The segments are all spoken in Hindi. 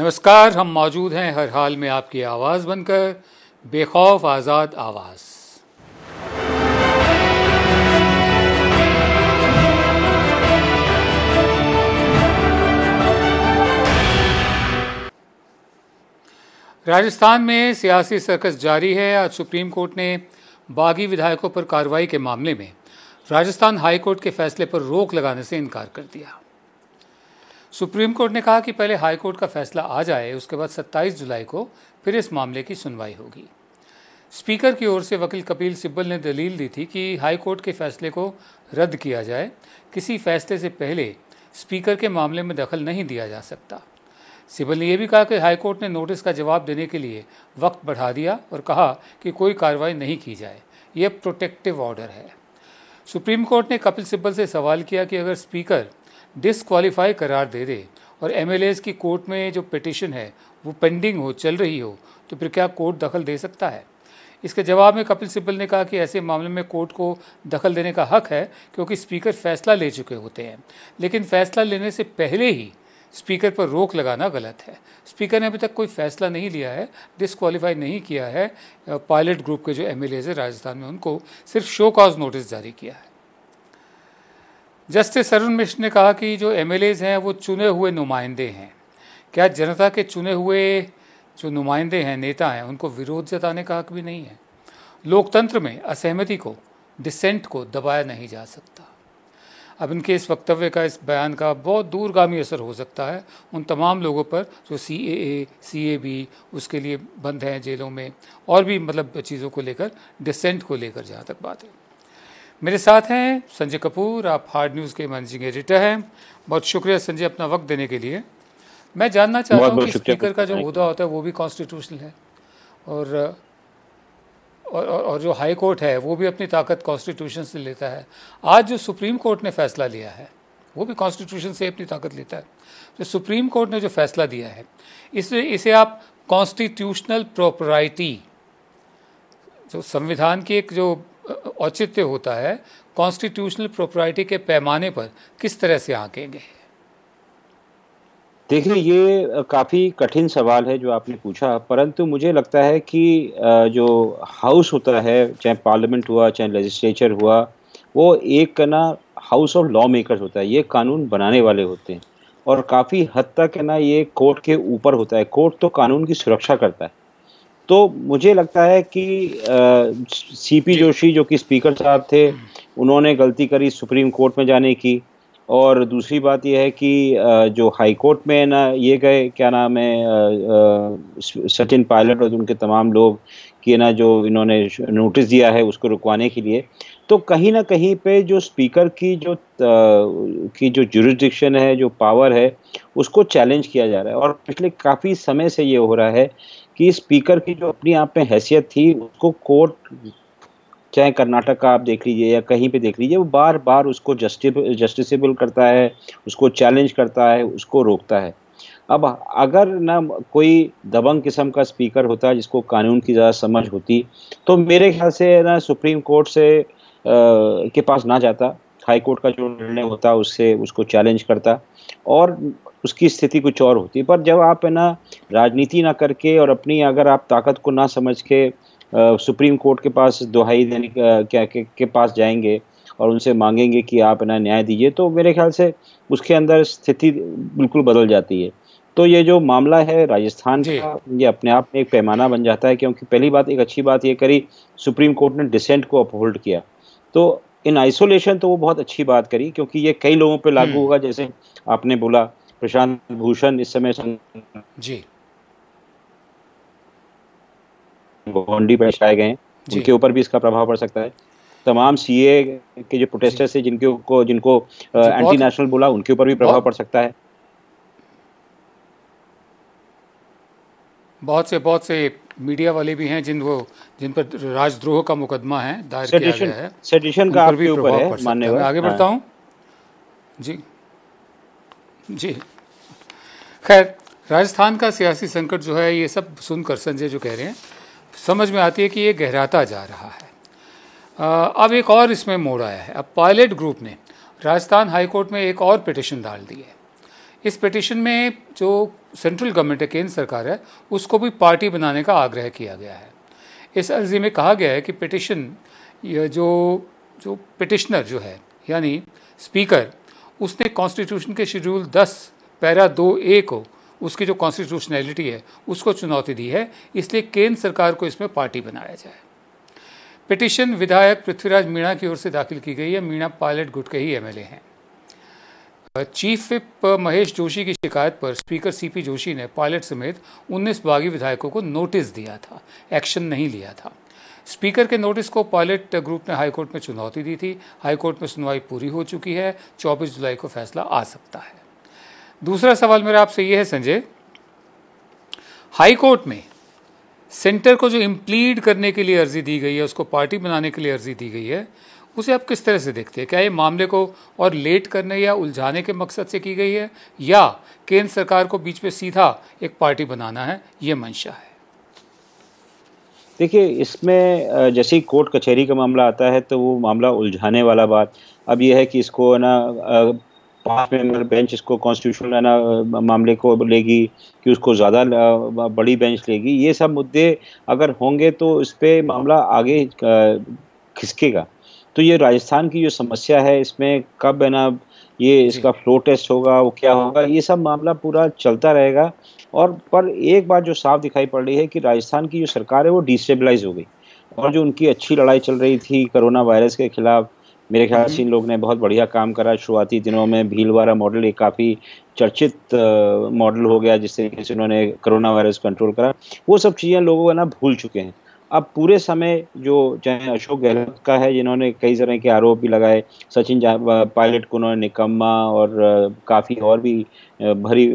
नमस्कार हम मौजूद हैं हर हाल में आपकी आवाज़ बनकर बेखौफ आज़ाद आवाज़ राजस्थान में सियासी सर्कस जारी है आज सुप्रीम कोर्ट ने बागी विधायकों पर कार्रवाई के मामले में राजस्थान हाई कोर्ट के फैसले पर रोक लगाने से इनकार कर दिया सुप्रीम कोर्ट ने कहा कि पहले हाई कोर्ट का फैसला आ जाए उसके बाद 27 जुलाई को फिर इस मामले की सुनवाई होगी स्पीकर की ओर से वकील कपिल सिब्बल ने दलील दी थी कि हाई कोर्ट के फैसले को रद्द किया जाए किसी फैसले से पहले स्पीकर के मामले में दखल नहीं दिया जा सकता सिब्बल ने यह भी कहा कि हाईकोर्ट ने नोटिस का जवाब देने के लिए वक्त बढ़ा दिया और कहा कि कोई कार्रवाई नहीं की जाए यह प्रोटेक्टिव ऑर्डर है सुप्रीम कोर्ट ने कपिल सिब्बल से सवाल किया कि अगर स्पीकर डिसक्वालीफाई करार दे दे और एम की कोर्ट में जो पिटिशन है वो पेंडिंग हो चल रही हो तो फिर क्या कोर्ट दखल दे सकता है इसके जवाब में कपिल सिब्बल ने कहा कि ऐसे मामले में कोर्ट को दखल देने का हक है क्योंकि स्पीकर फैसला ले चुके होते हैं लेकिन फैसला लेने से पहले ही स्पीकर पर रोक लगाना गलत है स्पीकर ने अभी तक कोई फैसला नहीं लिया है डिसक्वालीफाई नहीं किया है पायलट ग्रुप के जो एम हैं राजस्थान में उनको सिर्फ शो कॉज नोटिस जारी किया है जस्टिस अरुण मिश्र ने कहा कि जो एम हैं वो चुने हुए नुमाइंदे हैं क्या जनता के चुने हुए जो नुमाइंदे हैं नेता हैं उनको विरोध जताने का हक भी नहीं है लोकतंत्र में असहमति को डिसेंट को दबाया नहीं जा सकता अब इनके इस वक्तव्य का इस बयान का बहुत दूरगामी असर हो सकता है उन तमाम लोगों पर जो सी ए ए सी ए बी उसके लिए बंद हैं जेलों में और भी मतलब चीज़ों को लेकर डिसेंट को लेकर जहाँ तक बात है मेरे साथ हैं संजय कपूर आप हार्ड न्यूज़ के मैनेजिंग एडिटर हैं बहुत शुक्रिया संजय अपना वक्त देने के लिए मैं जानना चाहता हूँ कि स्पीकर का जो उहदा होता है वो भी कॉन्स्टिट्यूशनल है और और, और जो हाई कोर्ट है वो भी अपनी ताकत कॉन्स्टिट्यूशन से लेता है आज जो सुप्रीम कोर्ट ने फैसला लिया है वो भी कॉन्स्टिट्यूशन से अपनी ताकत लेता है तो सुप्रीम कोर्ट ने जो फैसला दिया है इसे इसे आप कॉन्स्टिट्यूशनल प्रॉपराइटी जो संविधान की एक जो औचित्य होता है कॉन्स्टिट्यूशनल प्रोपर्टी के पैमाने पर किस तरह से आंकेंगे देखिए ये काफ़ी कठिन सवाल है जो आपने पूछा परंतु मुझे लगता है कि जो हाउस होता है चाहे पार्लियामेंट हुआ चाहे लेजिस्लेचर हुआ वो एक ना हाउस ऑफ लॉ मेकर्स होता है ये कानून बनाने वाले होते हैं और काफ़ी हद तक है ना ये कोर्ट के ऊपर होता है कोर्ट तो कानून की सुरक्षा करता है तो मुझे लगता है कि सीपी जोशी जो कि स्पीकर साहब थे उन्होंने गलती करी सुप्रीम कोर्ट में जाने की और दूसरी बात यह है कि जो हाई कोर्ट में ना ये गए क्या नाम है सचिन पायलट और उनके तमाम लोग कि ना जो इन्होंने नोटिस दिया है उसको रुकवाने के लिए तो कहीं ना कहीं पे जो स्पीकर की जो की जो जुरिस्डिक्शन है जो पावर है उसको चैलेंज किया जा रहा है और पिछले काफ़ी समय से ये हो रहा है कि स्पीकर की जो अपनी आप में हैसियत थी उसको कोर्ट चाहे कर्नाटक का आप देख लीजिए या कहीं पे देख लीजिए वो बार बार उसको जस्टिसेबल करता है उसको चैलेंज करता है उसको रोकता है अब अगर ना कोई दबंग किस्म का स्पीकर होता जिसको कानून की ज़्यादा समझ होती तो मेरे ख्याल से ना सुप्रीम कोर्ट से आ, के पास ना जाता हाई कोर्ट का जो निर्णय होता है उससे उसको चैलेंज करता और उसकी स्थिति कुछ और होती पर जब आप है ना राजनीति ना करके और अपनी अगर आप ताकत को ना समझ के सुप्रीम कोर्ट के पास दुहाई देने क्या के, के पास जाएंगे और उनसे मांगेंगे कि आप ना न्याय दीजिए तो मेरे ख्याल से उसके अंदर स्थिति बिल्कुल बदल जाती है तो ये जो मामला है राजस्थान का ये अपने आप में एक पैमाना बन जाता है क्योंकि पहली बात एक अच्छी बात ये करी सुप्रीम कोर्ट ने डिसेंट को अपहोल्ड किया तो इन आइसोलेशन तो वो बहुत अच्छी बात करी क्योंकि ये कई लोगों पे लागू हम्म। होगा जैसे आपने बोला प्रशांत भूषण इस समय जी गोंडी पहचाए गए जिनके ऊपर भी इसका प्रभाव पड़ सकता है तमाम सीए के जो प्रोटेस्टर्स है जिनके को जिनको एंटी नेशनल बोला उनके ऊपर भी प्रभाव पड़ सकता है बहुत से बहुत से मीडिया वाले भी हैं जिन वो जिन पर राजद्रोह का मुकदमा है दायर किया गया है का ऊपर है मैं आगे हाँ। बढ़ता हूँ जी जी खैर राजस्थान का सियासी संकट जो है ये सब सुनकर संजय जो कह रहे हैं समझ में आती है कि ये गहराता जा रहा है अब एक और इसमें मोड़ आया है अब पायलट ग्रुप ने राजस्थान हाईकोर्ट में एक और पिटिशन डाल दी है इस पिटिशन में जो सेंट्रल गवर्नमेंट है केंद्र सरकार है उसको भी पार्टी बनाने का आग्रह किया गया है इस अर्जी में कहा गया है कि पिटिशन जो जो पिटिशनर जो है यानी स्पीकर उसने कॉन्स्टिट्यूशन के शेड्यूल दस पैरा दो ए को उसकी जो कॉन्स्टिट्यूशनैलिटी है उसको चुनौती दी है इसलिए केंद्र सरकार को इसमें पार्टी बनाया जाए पिटिशन विधायक पृथ्वीराज मीणा की ओर से दाखिल की गई है मीणा पायलट गुट के ही एमएलए हैं चीफ विप महेश जोशी की शिकायत पर स्पीकर सीपी जोशी ने पायलट समेत 19 बागी विधायकों को नोटिस दिया था एक्शन नहीं लिया था स्पीकर के नोटिस को पायलट ग्रुप ने हाईकोर्ट में चुनौती दी थी हाईकोर्ट में सुनवाई पूरी हो चुकी है 24 जुलाई को फैसला आ सकता है दूसरा सवाल मेरा आपसे ये है संजय हाईकोर्ट में सेंटर को जो इम्प्लीड करने के लिए अर्जी दी गई है उसको पार्टी बनाने के लिए अर्जी दी गई है उसे आप किस तरह से देखते हैं क्या ये मामले को और लेट करने या उलझाने के मकसद से की गई है या केंद्र सरकार को बीच में सीधा एक पार्टी बनाना है ये मंशा है देखिए इसमें जैसे ही कोर्ट कचहरी का मामला आता है तो वो मामला उलझाने वाला बात अब यह है कि इसको ना पांच मेंबर बेंच इसको कॉन्स्टिट्यूशनल ना मामले को लेगी कि उसको ज़्यादा बड़ी बेंच लेगी ये सब मुद्दे अगर होंगे तो इस पर मामला आगे खिसकेगा तो ये राजस्थान की जो समस्या है इसमें कब है ना ये इसका फ्लो टेस्ट होगा वो क्या हाँ। होगा ये सब मामला पूरा चलता रहेगा और पर एक बात जो साफ दिखाई पड़ रही है कि राजस्थान की जो सरकार है वो डिस्टेबलाइज हो गई और जो उनकी अच्छी लड़ाई चल रही थी कोरोना वायरस के खिलाफ मेरे ख्याल से हम्म। इन लोग ने बहुत बढ़िया काम करा शुरुआती दिनों में भीलवाड़ा मॉडल एक काफ़ी चर्चित मॉडल हो गया जिस तरीके से उन्होंने कोरोना वायरस कंट्रोल करा वो सब चीज़ें लोगों को ना भूल चुके हैं अब पूरे समय जो चाहे अशोक गहलोत का है जिन्होंने कई तरह के आरोप भी लगाए सचिन पायलट को उन्होंने निकम्मा और काफ़ी और भी भरी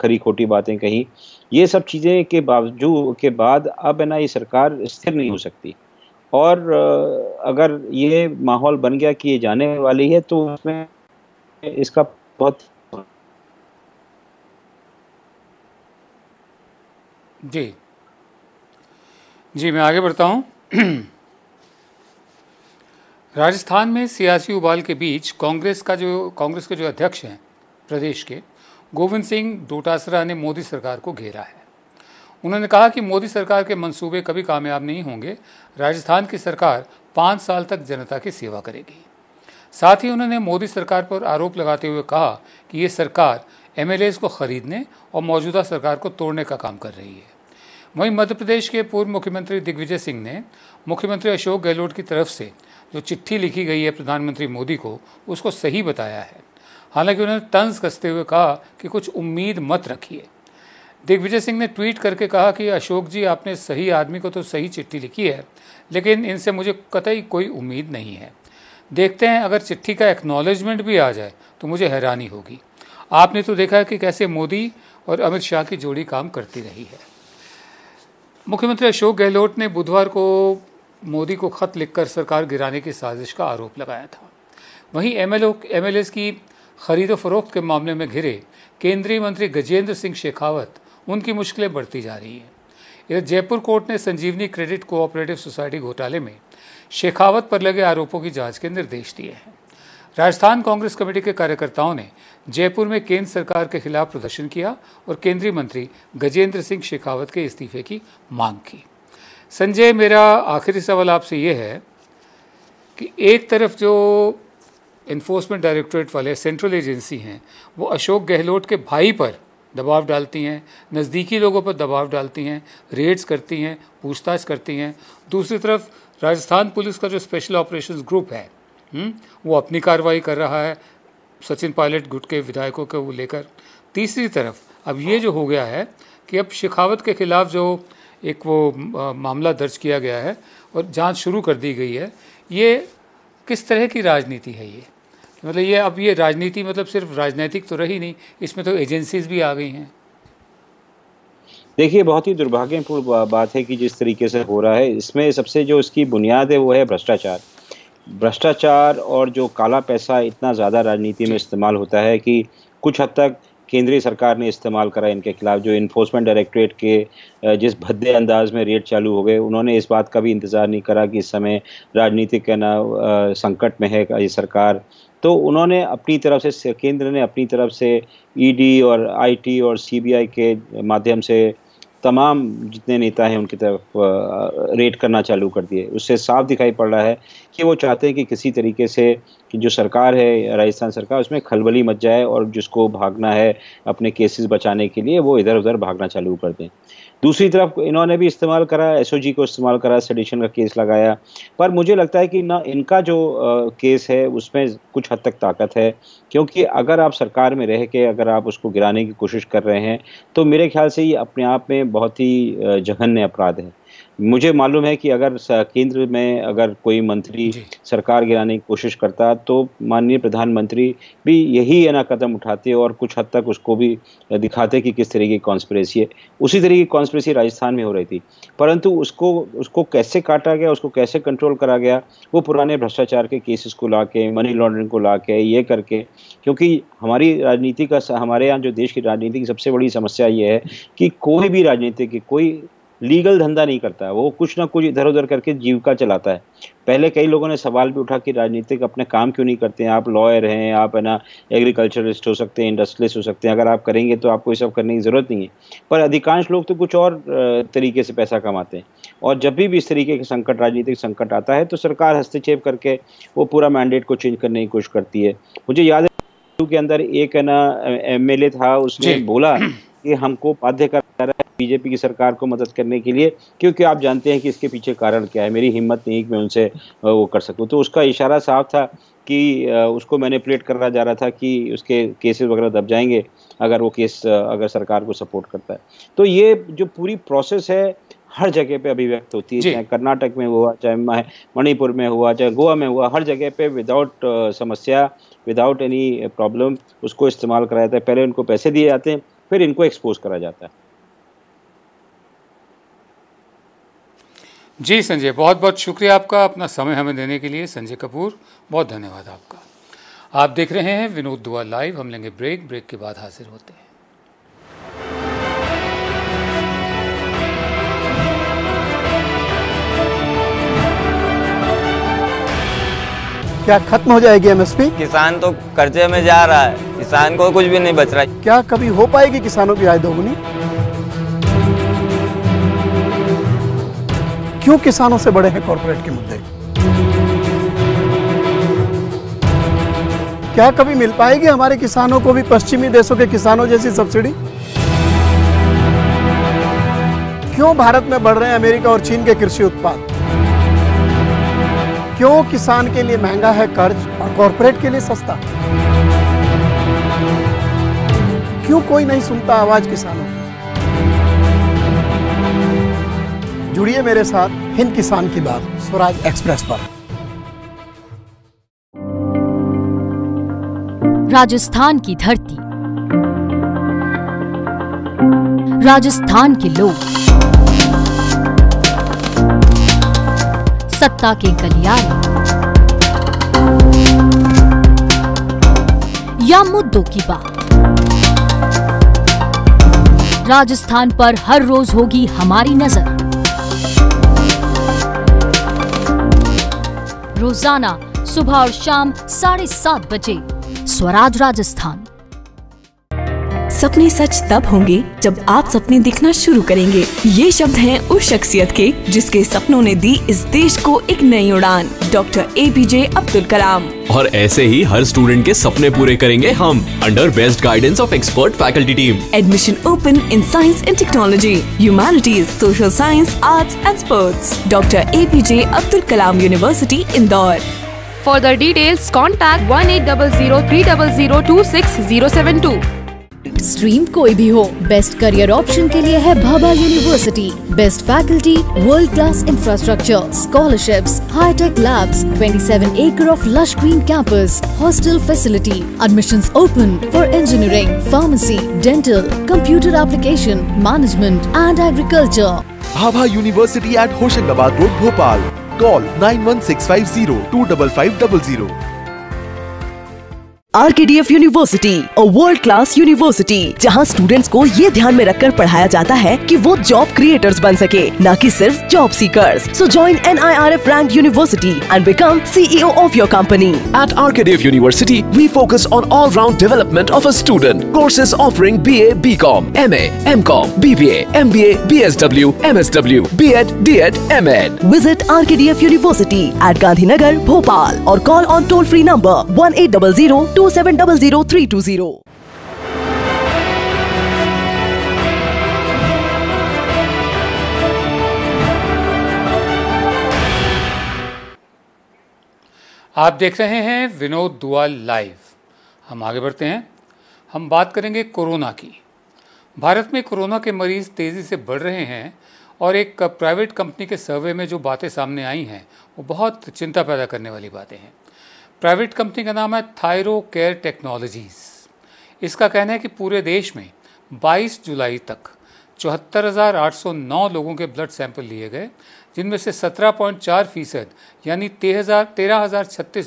खरी खोटी बातें कही ये सब चीज़ें के बावजूद के बाद अब है ना ये सरकार स्थिर नहीं हो सकती और अगर ये माहौल बन गया कि ये जाने वाली है तो उसमें इसका बहुत जी जी मैं आगे बढ़ता हूँ राजस्थान में सियासी उबाल के बीच कांग्रेस का जो कांग्रेस के जो अध्यक्ष हैं प्रदेश के गोविंद सिंह डोटासरा ने मोदी सरकार को घेरा है उन्होंने कहा कि मोदी सरकार के मंसूबे कभी कामयाब नहीं होंगे राजस्थान की सरकार पाँच साल तक जनता की सेवा करेगी साथ ही उन्होंने मोदी सरकार पर आरोप लगाते हुए कहा कि ये सरकार एम को खरीदने और मौजूदा सरकार को तोड़ने का काम कर रही है वहीं मध्य प्रदेश के पूर्व मुख्यमंत्री दिग्विजय सिंह ने मुख्यमंत्री अशोक गहलोत की तरफ से जो चिट्ठी लिखी गई है प्रधानमंत्री मोदी को उसको सही बताया है हालांकि उन्होंने तंज कसते हुए कहा कि कुछ उम्मीद मत रखिए दिग्विजय सिंह ने ट्वीट करके कहा कि अशोक जी आपने सही आदमी को तो सही चिट्ठी लिखी है लेकिन इनसे मुझे कतई कोई उम्मीद नहीं है देखते हैं अगर चिट्ठी का एक्नॉलेजमेंट भी आ जाए तो मुझे हैरानी होगी आपने तो देखा है कि कैसे मोदी और अमित शाह की जोड़ी काम करती रही है मुख्यमंत्री अशोक गहलोत ने बुधवार को मोदी को खत लिखकर सरकार गिराने की साजिश का आरोप लगाया था वहीं एमएलओ एमएलएस की खरीदो फरोख्त के मामले में घिरे केंद्रीय मंत्री गजेंद्र सिंह शेखावत उनकी मुश्किलें बढ़ती जा रही हैं इधर जयपुर कोर्ट ने संजीवनी क्रेडिट कोऑपरेटिव सोसाइटी घोटाले में शेखावत पर लगे आरोपों की जांच के निर्देश दिए हैं राजस्थान कांग्रेस कमेटी के कार्यकर्ताओं ने जयपुर में केंद्र सरकार के खिलाफ प्रदर्शन किया और केंद्रीय मंत्री गजेंद्र सिंह शेखावत के इस्तीफे की मांग की संजय मेरा आखिरी सवाल आपसे ये है कि एक तरफ जो इन्फोर्समेंट डायरेक्टोरेट वाले सेंट्रल एजेंसी हैं वो अशोक गहलोत के भाई पर दबाव डालती हैं नज़दीकी लोगों पर दबाव डालती हैं रेड्स करती हैं पूछताछ करती हैं दूसरी तरफ राजस्थान पुलिस का जो स्पेशल ऑपरेशंस ग्रुप है हुँ? हम्म? वो अपनी कार्रवाई कर रहा है सचिन पायलट गुट के विधायकों को लेकर तीसरी तरफ अब ये जो हो गया है कि अब शेखावत के खिलाफ जो एक वो मामला दर्ज किया गया है और जांच शुरू कर दी गई है ये किस तरह की राजनीति है ये मतलब ये अब ये राजनीति मतलब सिर्फ राजनीतिक तो रही नहीं इसमें तो एजेंसीज भी आ गई हैं देखिए बहुत ही दुर्भाग्यपूर्ण बात है कि जिस तरीके से हो रहा है इसमें सबसे जो इसकी बुनियाद है वो है भ्रष्टाचार भ्रष्टाचार और जो काला पैसा इतना ज़्यादा राजनीति में इस्तेमाल होता है कि कुछ हद तक केंद्रीय सरकार ने इस्तेमाल करा इनके खिलाफ जो इन्फोर्समेंट डायरेक्टरेट के जिस भद्दे अंदाज में रेड चालू हो गए उन्होंने इस बात का भी इंतज़ार नहीं करा कि इस समय राजनीतिक ना संकट में है ये सरकार तो उन्होंने अपनी तरफ से केंद्र ने अपनी तरफ से ईडी e और आईटी और सीबीआई के माध्यम से तमाम जितने नेता हैं उनकी तरफ रेट करना चालू कर दिए उससे साफ दिखाई पड़ रहा है कि वो चाहते हैं कि किसी तरीके से जो सरकार है राजस्थान सरकार उसमें खलबली मच जाए और जिसको भागना है अपने केसेस बचाने के लिए वो इधर उधर भागना चालू कर दें दूसरी तरफ इन्होंने भी इस्तेमाल करा एस को इस्तेमाल करा सडिशन का केस लगाया पर मुझे लगता है कि ना इनका जो आ, केस है उसमें कुछ हद तक ताकत है क्योंकि अगर आप सरकार में रह के अगर आप उसको गिराने की कोशिश कर रहे हैं तो मेरे ख्याल से ये अपने आप में बहुत ही जघन्य अपराध है मुझे मालूम है कि अगर केंद्र में अगर कोई मंत्री सरकार गिराने की कोशिश करता तो माननीय प्रधानमंत्री भी यही है ना कदम उठाते और कुछ हद तक उसको भी दिखाते कि किस तरीके की कॉन्स्परेसी है उसी तरीके की कॉन्स्परेसी राजस्थान में हो रही थी परंतु उसको उसको कैसे काटा गया उसको कैसे कंट्रोल करा गया वो पुराने भ्रष्टाचार के केसेस को ला के मनी लॉन्ड्रिंग को ला के ये करके क्योंकि हमारी राजनीति का हमारे यहाँ जो देश की राजनीति की सबसे बड़ी समस्या ये है कि कोई भी राजनीति की कोई लीगल धंधा नहीं करता है वो कुछ ना कुछ इधर उधर करके जीविका चलाता है पहले कई लोगों ने सवाल भी उठा कि राजनीतिक अपने काम क्यों नहीं करते हैं आप लॉयर हैं आप है ना एग्रीकल्चरलिस्ट हो सकते हैं इंडस्ट्रियलिस्ट हो सकते हैं अगर आप करेंगे तो आपको ये सब करने की ज़रूरत नहीं है पर अधिकांश लोग तो कुछ और तरीके से पैसा कमाते हैं और जब भी, भी इस तरीके के संकट राजनीतिक संकट आता है तो सरकार हस्तक्षेप करके वो पूरा मैंडेट को चेंज करने की कोशिश करती है मुझे याद है के अंदर एक है ना एम था उसने बोला कि हमको बाध्य कर बीजेपी की सरकार को मदद करने के लिए क्योंकि आप जानते हैं कि इसके पीछे कारण क्या है मेरी हिम्मत नहीं कि मैं उनसे वो कर सकूँ तो उसका इशारा साफ था कि उसको मैनिपुलेट करना जा रहा था कि उसके केसेस वगैरह दब जाएंगे अगर वो केस अगर सरकार को सपोर्ट करता है तो ये जो पूरी प्रोसेस है हर जगह पे अभिव्यक्त होती है चाहे कर्नाटक में हुआ चाहे मणिपुर में हुआ चाहे गोवा में हुआ हर जगह पे विदाउट समस्या विदाउट एनी प्रॉब्लम उसको इस्तेमाल कराया जाता है पहले उनको पैसे दिए जाते हैं फिर इनको एक्सपोज करा जाता है जी संजय बहुत बहुत शुक्रिया आपका अपना समय हमें देने के लिए संजय कपूर बहुत धन्यवाद आपका आप देख रहे हैं विनोद दुआ लाइव हम लेंगे ब्रेक ब्रेक के बाद हाजिर होते हैं क्या खत्म हो जाएगी एमएसपी किसान तो कर्जे में जा रहा है किसान को कुछ भी नहीं बच रहा है क्या कभी हो पाएगी किसानों की आय दोगुनी क्यों किसानों से बड़े हैं कॉरपोरेट के मुद्दे क्या कभी मिल पाएगी हमारे किसानों को भी पश्चिमी देशों के किसानों जैसी सब्सिडी क्यों भारत में बढ़ रहे हैं अमेरिका और चीन के कृषि उत्पाद क्यों किसान के लिए महंगा है कर्ज और कॉरपोरेट के लिए सस्ता क्यों कोई नहीं सुनता आवाज किसानों की जुड़िए मेरे साथ हिंद किसान की बात स्वराज एक्सप्रेस पर राजस्थान की धरती राजस्थान के लोग सत्ता के गलियारे या मुद्दों की बात राजस्थान पर हर रोज होगी हमारी नजर रोजाना सुबह और शाम साढ़े सात बजे स्वराज राजस्थान सपने सच तब होंगे जब आप सपने दिखना शुरू करेंगे ये शब्द हैं उस शख्सियत के जिसके सपनों ने दी इस देश को एक नई उड़ान doctor A P J Abdul Kalam और ऐसे ही हर स्टूडेंट के सपने पूरे करेंगे हम under best guidance of expert faculty team admission open in science and technology humanities social science arts and sports doctor A P J Abdul Kalam university Indore For the details, contact zero seven two stream कोई भी हो बेस्ट करियर ऑप्शन के लिए है Bhabha university best faculty world class infrastructure scholarship hitech labs 27 acre of lush green campus hostel facility admission open for engineering pharmacy dental computer application management and agriculture Bhabha university at Hoshangabad road Bhopal call nine one six five zero two double five double zero R K D F university और वर्ल्ड क्लास यूनिवर्सिटी जहाँ स्टूडेंट्स को ये ध्यान में रखकर पढ़ाया जाता है कि वो जॉब क्रिएटर्स बन सके न कि सिर्फ job seekers so join N I R F rank university and become CEO of your company at RKDF university we focus on all round development of a student courses offering B A B com M M com B B M B A B S W M S W B ed D ed M ed visit R K D F university at Gandhinagar Bhopal or call on toll free number one eight double zero two two seven double zero three two zero आप देख रहे हैं विनोद दुआ लाइव हम आगे बढ़ते हैं हम बात करेंगे कोरोना की भारत में कोरोना के मरीज तेज़ी से बढ़ रहे हैं और एक प्राइवेट कंपनी के सर्वे में जो बातें सामने आई हैं वो बहुत चिंता पैदा करने वाली बातें हैं प्राइवेट कंपनी का नाम है थायरो केयर टेक्नोलॉजीज़ इसका कहना है कि पूरे देश में 22 जुलाई तक चौहत्तर लोगों के ब्लड सैंपल लिए गए जिनमें से 17.4 फीसद यानी तेरह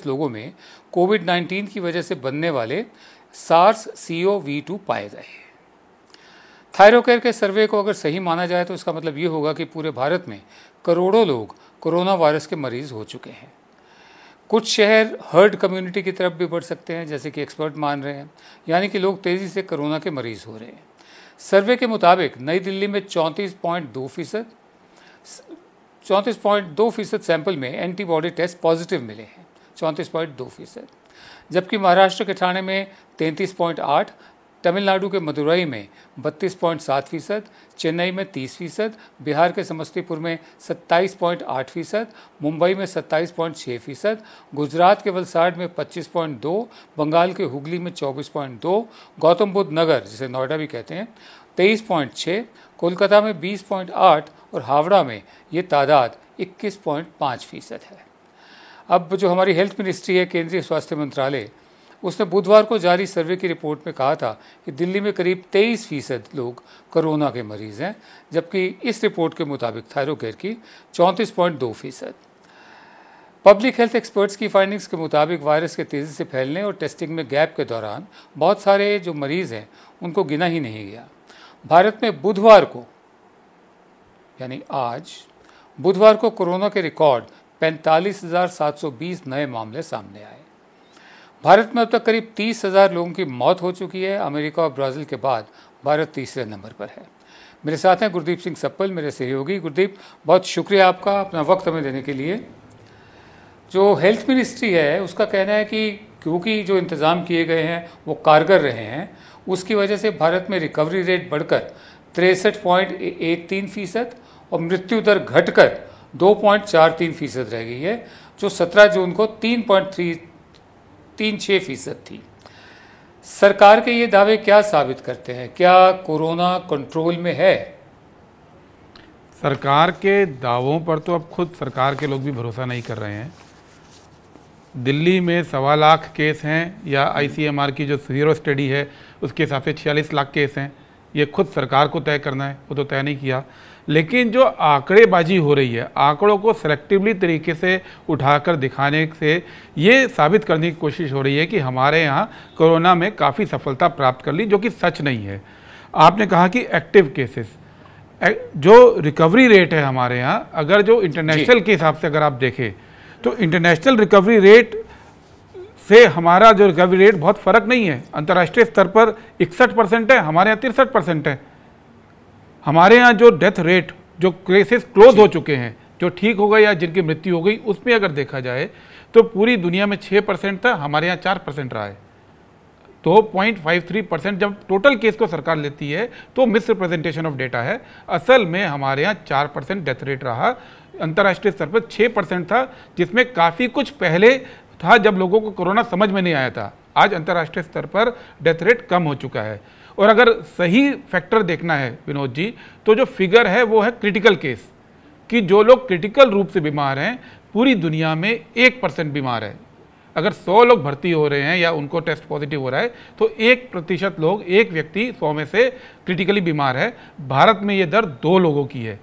लोगों में कोविड 19 की वजह से बनने वाले SARS C O V two पाए गए थायरोकेयर के सर्वे को अगर सही माना जाए तो इसका मतलब ये होगा कि पूरे भारत में करोड़ों लोग कोरोना वायरस के मरीज हो चुके हैं कुछ शहर हर्ड कम्युनिटी की तरफ भी बढ़ सकते हैं जैसे कि एक्सपर्ट मान रहे हैं यानी कि लोग तेज़ी से कोरोना के मरीज हो रहे हैं सर्वे के मुताबिक नई दिल्ली में चौंतीस पॉइंट दो फीसद चौंतीस पॉइंट दो फीसद सैंपल में एंटीबॉडी टेस्ट पॉजिटिव मिले हैं चौंतीस पॉइंट दो फीसद जबकि महाराष्ट्र के ठाणे में तैंतीस पॉइंट आठ तमिलनाडु के मदुरई में बत्तीस पॉइंट सात फीसद चेन्नई में तीस फीसद बिहार के समस्तीपुर में सत्ताईस पॉइंट आठ फीसद मुंबई में सत्ताईस पॉइंट छः फीसद गुजरात के वलसाड में पच्चीस पॉइंट दो बंगाल के हुगली में चौबीस पॉइंट दो गौतम बुद्ध नगर जिसे नोएडा भी कहते हैं तेईस पॉइंट छः कोलकाता में बीस पॉइंट आठ और हावड़ा में ये तादाद इक्कीस पॉइंट पाँच फीसद है अब जो हमारी हेल्थ मिनिस्ट्री है केंद्रीय स्वास्थ्य मंत्रालय उसने बुधवार को जारी सर्वे की रिपोर्ट में कहा था कि दिल्ली में करीब 23 फीसद लोग कोरोना के मरीज हैं जबकि इस रिपोर्ट के मुताबिक थायरोकेयर की दो फीसद पब्लिक हेल्थ एक्सपर्ट्स की फाइंडिंग्स के मुताबिक वायरस के तेज़ी से फैलने और टेस्टिंग में गैप के दौरान बहुत सारे जो मरीज़ हैं उनको गिना ही नहीं गया भारत में बुधवार को यानी आज बुधवार को कोरोना के रिकॉर्ड पैंतालीस नए मामले सामने आए भारत में अब तक करीब तीस हज़ार लोगों की मौत हो चुकी है अमेरिका और ब्राज़ील के बाद भारत तीसरे नंबर पर है मेरे साथ हैं गुरदीप सिंह सप्पल मेरे सहयोगी गुरदीप बहुत शुक्रिया आपका अपना वक्त हमें देने के लिए जो हेल्थ मिनिस्ट्री है उसका कहना है कि क्योंकि जो इंतज़ाम किए गए हैं वो कारगर रहे हैं उसकी वजह से भारत में रिकवरी रेट बढ़कर तिरसठ पॉइंट एक तीन फीसद और मृत्यु दर घटकर दो पॉइंट चार तीन फीसद रह गई है जो सत्रह जून को तीन पॉइंट थ्री तीन छः फीसद थी सरकार के ये दावे क्या साबित करते हैं क्या कोरोना कंट्रोल में है सरकार के दावों पर तो अब खुद सरकार के लोग भी भरोसा नहीं कर रहे हैं दिल्ली में सवा लाख केस हैं या आईसीएमआर की जो जीरो स्टडी है उसके हिसाब से छियालीस लाख केस हैं ये खुद सरकार को तय करना है वो तो तय नहीं किया लेकिन जो आंकड़ेबाजी हो रही है आंकड़ों को सेलेक्टिवली तरीके से उठाकर दिखाने से ये साबित करने की कोशिश हो रही है कि हमारे यहाँ कोरोना में काफ़ी सफलता प्राप्त कर ली जो कि सच नहीं है आपने कहा कि एक्टिव केसेस जो रिकवरी रेट है हमारे यहाँ अगर जो इंटरनेशनल के हिसाब से अगर आप देखें तो इंटरनेशनल रिकवरी रेट से हमारा जो रिकवरी रेट बहुत फ़र्क नहीं है अंतर्राष्ट्रीय स्तर पर इकसठ परसेंट है हमारे यहाँ तिरसठ परसेंट है हमारे यहाँ जो डेथ रेट जो केसेस क्लोज हो चुके हैं जो ठीक हो गए या जिनकी मृत्यु हो गई उसमें अगर देखा जाए तो पूरी दुनिया में छः परसेंट था हमारे यहाँ चार परसेंट रहा है तो पॉइंट फाइव थ्री परसेंट जब टोटल केस को सरकार लेती है तो मिस रिप्रेजेंटेशन ऑफ डेटा है असल में हमारे यहाँ चार परसेंट डेथ रेट रहा अंतर्राष्ट्रीय स्तर पर छः परसेंट था जिसमें काफ़ी कुछ पहले था जब लोगों को कोरोना समझ में नहीं आया था आज अंतर्राष्ट्रीय स्तर पर डेथ रेट कम हो चुका है और अगर सही फैक्टर देखना है विनोद जी तो जो फिगर है वो है क्रिटिकल केस कि जो लोग क्रिटिकल रूप से बीमार हैं पूरी दुनिया में एक परसेंट बीमार है अगर सौ लोग भर्ती हो रहे हैं या उनको टेस्ट पॉजिटिव हो रहा है तो एक प्रतिशत लोग एक व्यक्ति सौ में से क्रिटिकली बीमार है भारत में ये दर दो लोगों की है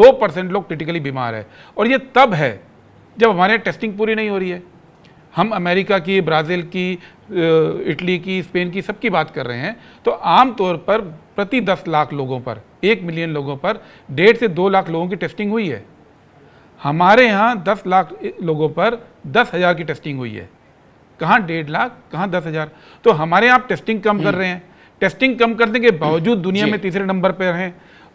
दो परसेंट लोग क्रिटिकली बीमार है और ये तब है जब हमारे टेस्टिंग पूरी नहीं हो रही है हम अमेरिका की ब्राज़ील की इटली की स्पेन की सबकी बात कर रहे हैं तो आम तौर पर प्रति दस लाख लोगों पर एक मिलियन लोगों पर डेढ़ से दो लाख लोगों की टेस्टिंग हुई है हमारे यहाँ दस लाख लोगों पर दस हज़ार की टेस्टिंग हुई है कहाँ डेढ़ लाख कहाँ दस हज़ार तो हमारे यहाँ टेस्टिंग कम कर हम्म। रहे हैं टेस्टिंग कम करने के बावजूद दुनिया में तीसरे नंबर पर हैं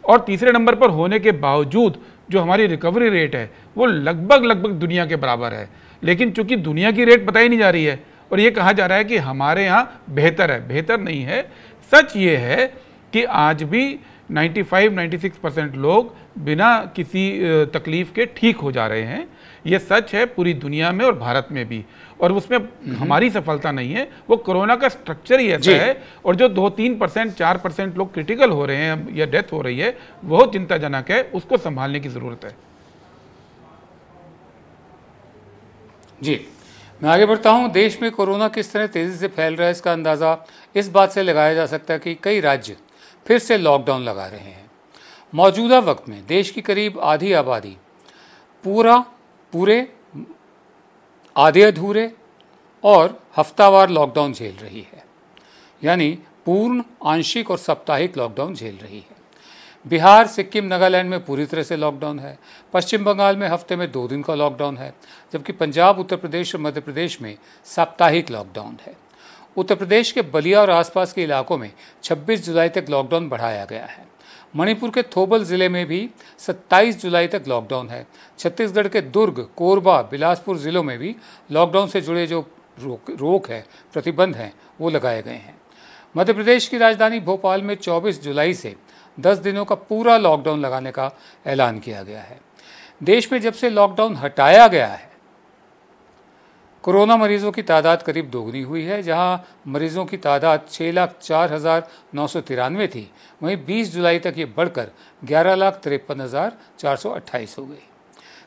और तीसरे नंबर पर होने के बावजूद जो हमारी रिकवरी रेट है वो लगभग लगभग दुनिया के बराबर है लेकिन चूंकि दुनिया की रेट बताई नहीं जा रही है और ये कहा जा रहा है कि हमारे यहाँ बेहतर है बेहतर नहीं है सच ये है कि आज भी 95-96 परसेंट लोग बिना किसी तकलीफ़ के ठीक हो जा रहे हैं ये सच है पूरी दुनिया में और भारत में भी और उसमें हम्म। हमारी सफलता नहीं है वो कोरोना का स्ट्रक्चर ही ऐसा है और जो दो तीन परसेंट चार परसेंट लोग क्रिटिकल हो रहे हैं या डेथ हो रही है वह चिंताजनक है उसको संभालने की ज़रूरत है जी मैं आगे बढ़ता हूँ देश में कोरोना किस तरह तेज़ी से फैल रहा है इसका अंदाज़ा इस बात से लगाया जा सकता है कि कई राज्य फिर से लॉकडाउन लगा रहे हैं मौजूदा वक्त में देश की करीब आधी आबादी पूरा पूरे आधे अधूरे और हफ्तावार लॉकडाउन झेल रही है यानी पूर्ण आंशिक और साप्ताहिक लॉकडाउन झेल रही है बिहार सिक्किम नागालैंड में पूरी तरह से लॉकडाउन है पश्चिम बंगाल में हफ्ते में दो दिन का लॉकडाउन है जबकि पंजाब उत्तर प्रदेश और मध्य प्रदेश में साप्ताहिक लॉकडाउन है उत्तर प्रदेश के बलिया और आसपास के इलाकों में 26 जुलाई तक लॉकडाउन बढ़ाया गया है मणिपुर के थोबल जिले में भी 27 जुलाई तक लॉकडाउन है छत्तीसगढ़ के दुर्ग कोरबा बिलासपुर जिलों में भी लॉकडाउन से जुड़े जो रोक रोक है प्रतिबंध हैं वो लगाए गए हैं मध्य प्रदेश की राजधानी भोपाल में 24 जुलाई से दस दिनों का पूरा लॉकडाउन लगाने का ऐलान किया गया है देश में जब से लॉकडाउन हटाया गया है कोरोना मरीजों की तादाद करीब दोगुनी हुई है जहां मरीजों की तादाद छः लाख चार हज़ार नौ सौ तिरानवे थी वहीं 20 जुलाई तक ये बढ़कर ग्यारह लाख तिरपन हज़ार चार सौ अट्ठाईस हो गई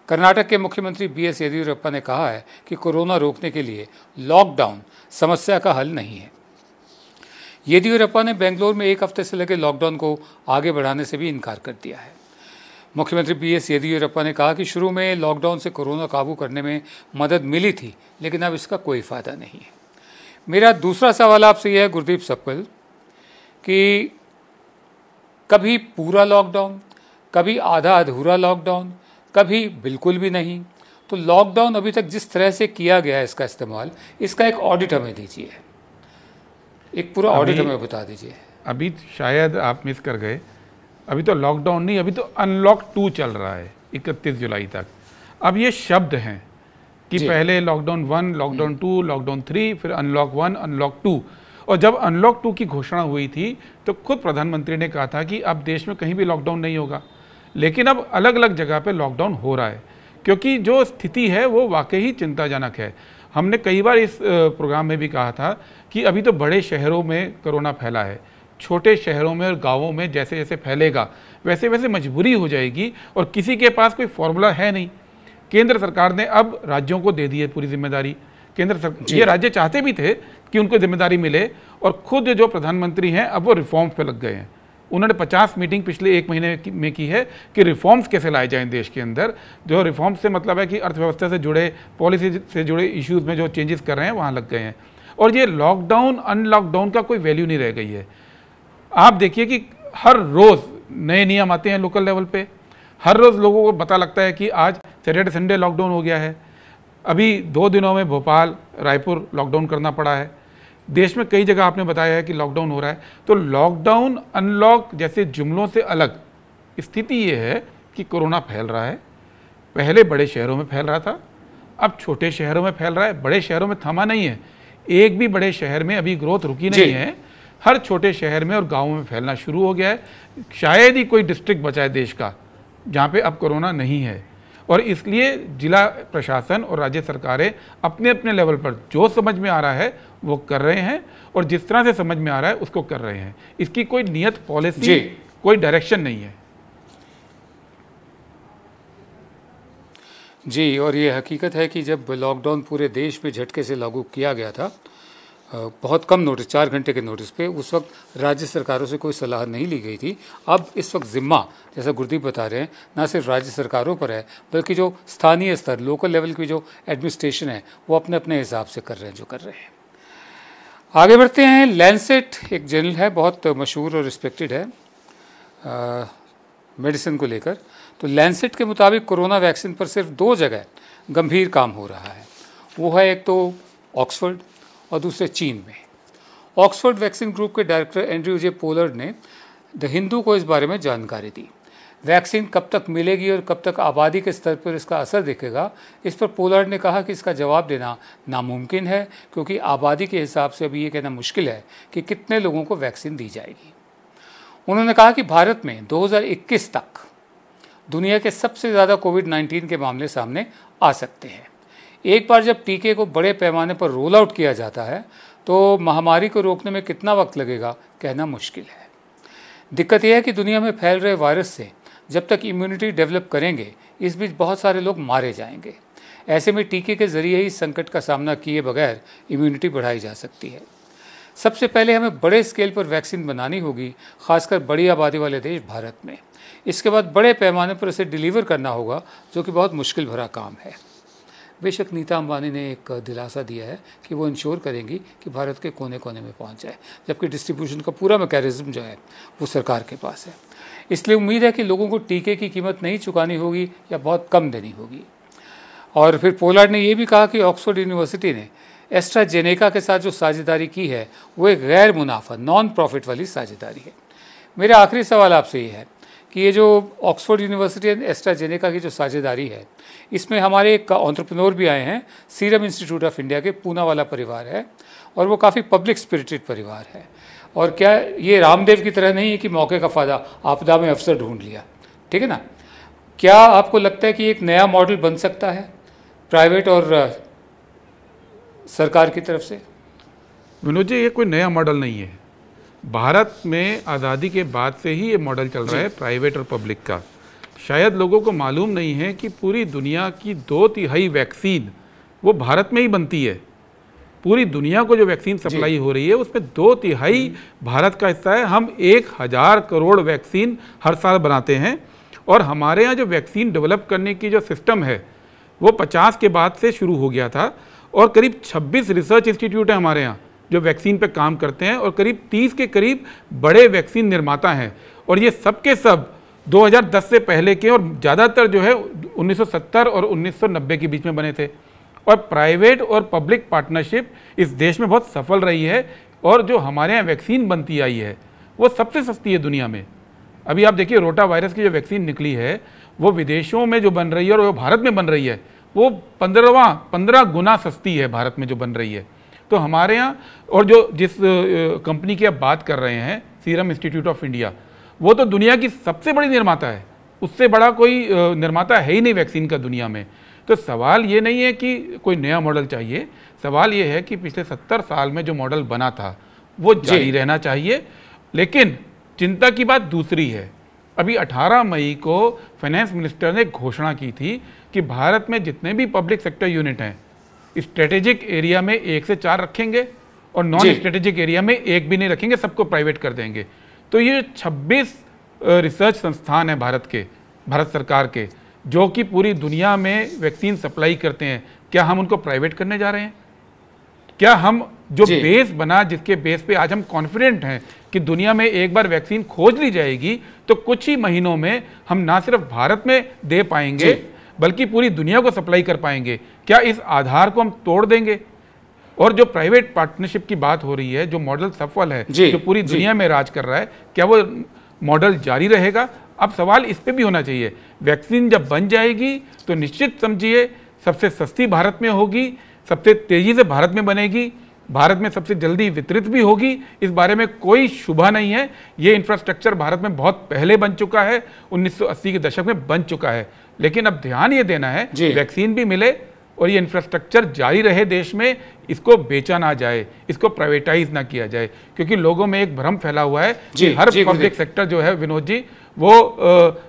कर्नाटक के मुख्यमंत्री बी एस येदियुरप्पा ने कहा है कि कोरोना रोकने के लिए लॉकडाउन समस्या का हल नहीं है येदियुरप्पा ने बेंगलोर में एक हफ्ते से लगे लॉकडाउन को आगे बढ़ाने से भी इनकार कर दिया है मुख्यमंत्री बी एस येदियुरप्पा ने कहा कि शुरू में लॉकडाउन से कोरोना काबू करने में मदद मिली थी लेकिन अब इसका कोई फायदा नहीं है मेरा दूसरा सवाल आपसे यह है गुरदीप सप्पल कि कभी पूरा लॉकडाउन कभी आधा अधूरा लॉकडाउन कभी बिल्कुल भी नहीं तो लॉकडाउन अभी तक जिस तरह से किया गया है इसका इस्तेमाल इसका एक ऑडिट हमें दीजिए एक पूरा ऑडिट हमें बता दीजिए अभी शायद आप मिस कर गए अभी तो लॉकडाउन नहीं अभी तो अनलॉक टू चल रहा है इकतीस जुलाई तक अब ये शब्द हैं कि पहले lockdown one lockdown two lockdown three फिर अनलॉक वन अनलॉक टू और जब अनलॉक टू की घोषणा हुई थी तो खुद प्रधानमंत्री ने कहा था कि अब देश में कहीं भी लॉकडाउन नहीं होगा लेकिन अब अलग अलग जगह पे लॉकडाउन हो रहा है क्योंकि जो स्थिति है वो वाकई ही चिंताजनक है हमने कई बार इस प्रोग्राम में भी कहा था कि अभी तो बड़े शहरों में कोरोना फैला है छोटे शहरों में और गांवों में जैसे जैसे फैलेगा वैसे वैसे मजबूरी हो जाएगी और किसी के पास कोई फॉर्मूला है नहीं केंद्र सरकार ने अब राज्यों को दे दी है पूरी जिम्मेदारी केंद्र सरकार ये राज्य चाहते भी थे कि उनको जिम्मेदारी मिले और खुद जो प्रधानमंत्री हैं अब वो रिफॉर्म्स पर लग गए हैं उन्होंने 50 मीटिंग पिछले एक महीने में की है कि रिफॉर्म्स कैसे लाए जाएं देश के अंदर जो रिफॉर्म्स से मतलब है कि अर्थव्यवस्था से जुड़े पॉलिसी से जुड़े इश्यूज़ में जो चेंजेस कर रहे हैं वहाँ लग गए हैं और ये लॉकडाउन अनलॉकडाउन का कोई वैल्यू नहीं रह गई है आप देखिए कि हर रोज़ नए नियम आते हैं लोकल लेवल पर हर रोज़ लोगों को पता लगता है कि आज सैटरडे संडे लॉकडाउन हो गया है अभी दो दिनों में भोपाल रायपुर लॉकडाउन करना पड़ा है देश में कई जगह आपने बताया है कि लॉकडाउन हो रहा है तो लॉकडाउन अनलॉक जैसे जुमलों से अलग स्थिति ये है कि कोरोना फैल रहा है पहले बड़े शहरों में फैल रहा था अब छोटे शहरों में फैल रहा है बड़े शहरों में थमा नहीं है एक भी बड़े शहर में अभी ग्रोथ रुकी नहीं है हर छोटे शहर में और गाँव में फैलना शुरू हो गया है शायद ही कोई डिस्ट्रिक्ट बचा है देश का जहाँ पे अब कोरोना नहीं है और इसलिए जिला प्रशासन और राज्य सरकारें अपने अपने लेवल पर जो समझ में आ रहा है वो कर रहे हैं और जिस तरह से समझ में आ रहा है उसको कर रहे हैं इसकी कोई नियत पॉलिसी कोई डायरेक्शन नहीं है जी और ये हकीकत है कि जब लॉकडाउन पूरे देश में झटके से लागू किया गया था बहुत कम नोटिस चार घंटे के नोटिस पे उस वक्त राज्य सरकारों से कोई सलाह नहीं ली गई थी अब इस वक्त ज़िम्मा जैसा गुरदीप बता रहे हैं ना सिर्फ राज्य सरकारों पर है बल्कि जो स्थानीय स्तर लोकल लेवल की जो एडमिनिस्ट्रेशन है वो अपने अपने हिसाब से कर रहे हैं जो कर रहे हैं आगे बढ़ते हैं लैंसेट एक जर्नल है बहुत मशहूर और रिस्पेक्टेड है मेडिसिन को लेकर तो लैंसेट के मुताबिक कोरोना वैक्सीन पर सिर्फ दो जगह गंभीर काम हो रहा है वो है एक तो ऑक्सफोर्ड और दूसरे चीन में ऑक्सफोर्ड वैक्सीन ग्रुप के डायरेक्टर एंड्रयू जे पोलर्ड ने द हिंदू को इस बारे में जानकारी दी वैक्सीन कब तक मिलेगी और कब तक आबादी के स्तर पर इसका असर दिखेगा इस पर पोलार्ड ने कहा कि इसका जवाब देना नामुमकिन है क्योंकि आबादी के हिसाब से अभी ये कहना मुश्किल है कि कितने लोगों को वैक्सीन दी जाएगी उन्होंने कहा कि भारत में 2021 तक दुनिया के सबसे ज़्यादा कोविड 19 के मामले सामने आ सकते हैं एक बार जब टीके को बड़े पैमाने पर रोल आउट किया जाता है तो महामारी को रोकने में कितना वक्त लगेगा कहना मुश्किल है दिक्कत यह है कि दुनिया में फैल रहे वायरस से जब तक इम्यूनिटी डेवलप करेंगे इस बीच बहुत सारे लोग मारे जाएंगे ऐसे में टीके के जरिए ही संकट का सामना किए बगैर इम्यूनिटी बढ़ाई जा सकती है सबसे पहले हमें बड़े स्केल पर वैक्सीन बनानी होगी खासकर बड़ी आबादी वाले देश भारत में इसके बाद बड़े पैमाने पर इसे डिलीवर करना होगा जो कि बहुत मुश्किल भरा काम है बेशक नीता अंबानी ने एक दिलासा दिया है कि वो इंश्योर करेंगी कि भारत के कोने कोने में पहुंच जाए जबकि डिस्ट्रीब्यूशन का पूरा मैकेनिज्म जो है वो सरकार के पास है इसलिए उम्मीद है कि लोगों को टीके की कीमत नहीं चुकानी होगी या बहुत कम देनी होगी और फिर पोलार्ड ने यह भी कहा कि ऑक्सफोर्ड यूनिवर्सिटी ने एस्ट्राजेनेका के साथ जो साझेदारी की है वो एक गैर मुनाफा नॉन प्रॉफिट वाली साझेदारी है मेरा आखिरी सवाल आपसे ये है कि ये जो ऑक्सफोर्ड यूनिवर्सिटी एंड एस्ट्राजेनेका की जो साझेदारी है इसमें हमारे एक ऑन्ट्रप्रनोर भी आए हैं सीरम इंस्टीट्यूट ऑफ इंडिया के पूना वाला परिवार है और वो काफ़ी पब्लिक स्पिरिटेड परिवार है और क्या ये रामदेव की तरह नहीं है कि मौके का फ़ायदा आपदा में अवसर ढूंढ लिया ठीक है ना क्या आपको लगता है कि एक नया मॉडल बन सकता है प्राइवेट और सरकार की तरफ से विनोद जी ये कोई नया मॉडल नहीं है भारत में आज़ादी के बाद से ही ये मॉडल चल रहा है प्राइवेट और पब्लिक का शायद लोगों को मालूम नहीं है कि पूरी दुनिया की दो तिहाई वैक्सीन वो भारत में ही बनती है पूरी दुनिया को जो वैक्सीन सप्लाई हो रही है उसमें दो तिहाई भारत का हिस्सा है हम एक हज़ार करोड़ वैक्सीन हर साल बनाते हैं और हमारे यहाँ जो वैक्सीन डेवलप करने की जो सिस्टम है वो पचास के बाद से शुरू हो गया था और करीब छब्बीस रिसर्च इंस्टीट्यूट हैं हमारे यहाँ जो वैक्सीन पर काम करते हैं और करीब तीस के करीब बड़े वैक्सीन निर्माता हैं और ये सब के सब 2010 से पहले के और ज़्यादातर जो है 1970 और 1990 के बीच में बने थे और प्राइवेट और पब्लिक पार्टनरशिप इस देश में बहुत सफल रही है और जो हमारे यहाँ वैक्सीन बनती आई है वो सबसे सस्ती है दुनिया में अभी आप देखिए रोटा वायरस की जो वैक्सीन निकली है वो विदेशों में जो बन रही है और वो भारत में बन रही है वो पंद्रहवा पंद्रह गुना सस्ती है भारत में जो बन रही है तो हमारे यहाँ और जो जिस कंपनी की आप बात कर रहे हैं सीरम इंस्टीट्यूट ऑफ इंडिया वो तो दुनिया की सबसे बड़ी निर्माता है उससे बड़ा कोई निर्माता है ही नहीं वैक्सीन का दुनिया में तो सवाल ये नहीं है कि कोई नया मॉडल चाहिए सवाल ये है कि पिछले सत्तर साल में जो मॉडल बना था वो जारी रहना चाहिए लेकिन चिंता की बात दूसरी है अभी 18 मई को फाइनेंस मिनिस्टर ने घोषणा की थी कि भारत में जितने भी पब्लिक सेक्टर यूनिट हैं स्ट्रेटेजिक एरिया में एक से चार रखेंगे और नॉन स्ट्रेटेजिक एरिया में एक भी नहीं रखेंगे सबको प्राइवेट कर देंगे तो ये 26 रिसर्च संस्थान हैं भारत के भारत सरकार के जो कि पूरी दुनिया में वैक्सीन सप्लाई करते हैं क्या हम उनको प्राइवेट करने जा रहे हैं क्या हम जो बेस बना जिसके बेस पे आज हम कॉन्फिडेंट हैं कि दुनिया में एक बार वैक्सीन खोज ली जाएगी तो कुछ ही महीनों में हम ना सिर्फ भारत में दे पाएंगे बल्कि पूरी दुनिया को सप्लाई कर पाएंगे क्या इस आधार को हम तोड़ देंगे और जो प्राइवेट पार्टनरशिप की बात हो रही है जो मॉडल सफल है जो पूरी दुनिया में राज कर रहा है क्या वो मॉडल जारी रहेगा अब सवाल इस पर भी होना चाहिए वैक्सीन जब बन जाएगी तो निश्चित समझिए सबसे सस्ती भारत में होगी सबसे तेज़ी से भारत में बनेगी भारत में सबसे जल्दी वितरित भी होगी इस बारे में कोई शुभा नहीं है ये इंफ्रास्ट्रक्चर भारत में बहुत पहले बन चुका है 1980 के दशक में बन चुका है लेकिन अब ध्यान ये देना है वैक्सीन भी मिले और ये इंफ्रास्ट्रक्चर जारी रहे देश में इसको बेचा ना जाए इसको प्राइवेटाइज ना किया जाए क्योंकि लोगों में एक भ्रम फैला हुआ है कि हर पब्लिक सेक्टर जो है विनोद जी वो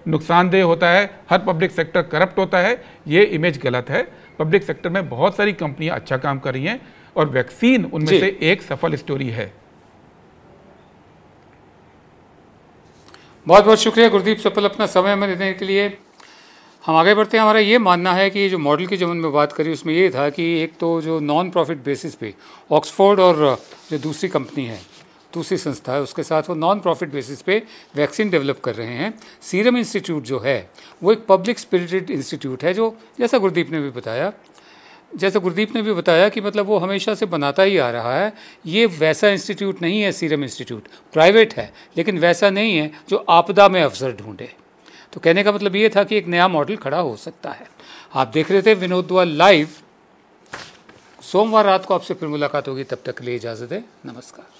नुकसानदेह होता है हर पब्लिक सेक्टर करप्ट होता है ये इमेज गलत है पब्लिक सेक्टर में बहुत सारी कंपनियां अच्छा काम कर रही हैं और वैक्सीन उनमें से एक सफल स्टोरी है बहुत बहुत शुक्रिया गुरदीप सफल अपना समय हमें देने के लिए हम आगे बढ़ते हैं हमारा ये मानना है कि जो मॉडल की जो हमने बात करी उसमें ये था कि एक तो जो नॉन प्रॉफिट बेसिस पे ऑक्सफोर्ड और जो दूसरी कंपनी है दूसरी संस्था है उसके साथ वो नॉन प्रॉफिट बेसिस पे वैक्सीन डेवलप कर रहे हैं सीरम इंस्टीट्यूट जो है वो एक पब्लिक स्पिरिटेड इंस्टीट्यूट है जो जैसा गुरदीप ने भी बताया जैसा गुरदीप ने भी बताया कि मतलब वो हमेशा से बनाता ही आ रहा है ये वैसा इंस्टीट्यूट नहीं है सीरम इंस्टीट्यूट प्राइवेट है लेकिन वैसा नहीं है जो आपदा में अवसर ढूंढे तो कहने का मतलब ये था कि एक नया मॉडल खड़ा हो सकता है आप देख रहे थे विनोद दुआ लाइव सोमवार रात को आपसे फिर मुलाकात होगी तब तक लिए इजाज़त है नमस्कार